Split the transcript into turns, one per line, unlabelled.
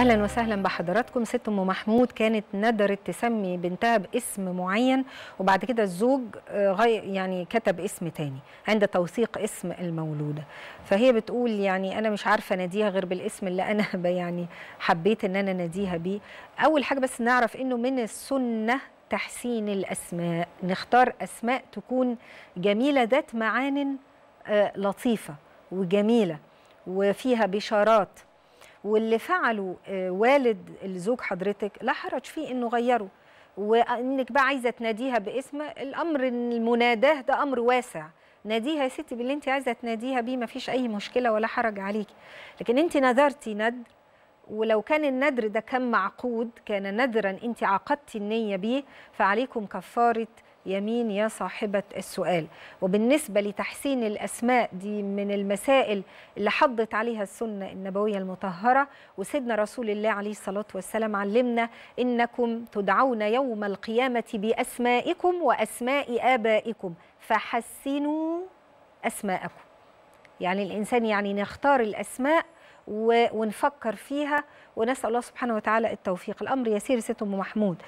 اهلا وسهلا بحضراتكم ست ام محمود كانت ندرت تسمي بنتها باسم معين وبعد كده الزوج آه، يعني كتب اسم تاني عند توثيق اسم المولوده فهي بتقول يعني انا مش عارفه اناديها غير بالاسم اللي انا يعني حبيت ان انا اناديها بيه اول حاجه بس نعرف انه من السنه تحسين الاسماء نختار اسماء تكون جميله ذات معان آه، لطيفه وجميله وفيها بشارات واللي فعله آه، والد الزوج حضرتك لا حرج فيه انه غيره وانك بقى عايزه تناديها باسم الامر المناداه ده امر واسع ناديها يا ستي باللي انت عايزه تناديها بيه مفيش اي مشكله ولا حرج عليكي لكن انت نذرتي ند ولو كان النذر ده كان معقود كان نذرا انت عقدتي النيه بيه فعليكم كفاره يمين يا صاحبة السؤال وبالنسبة لتحسين الأسماء دي من المسائل اللي حضت عليها السنة النبوية المطهرة وسيدنا رسول الله عليه الصلاة والسلام علمنا إنكم تدعون يوم القيامة بأسمائكم وأسماء آبائكم فحسنوا أسماءكم يعني الإنسان يعني نختار الأسماء ونفكر فيها ونسال الله سبحانه وتعالى التوفيق الامر يسير ست ام محمود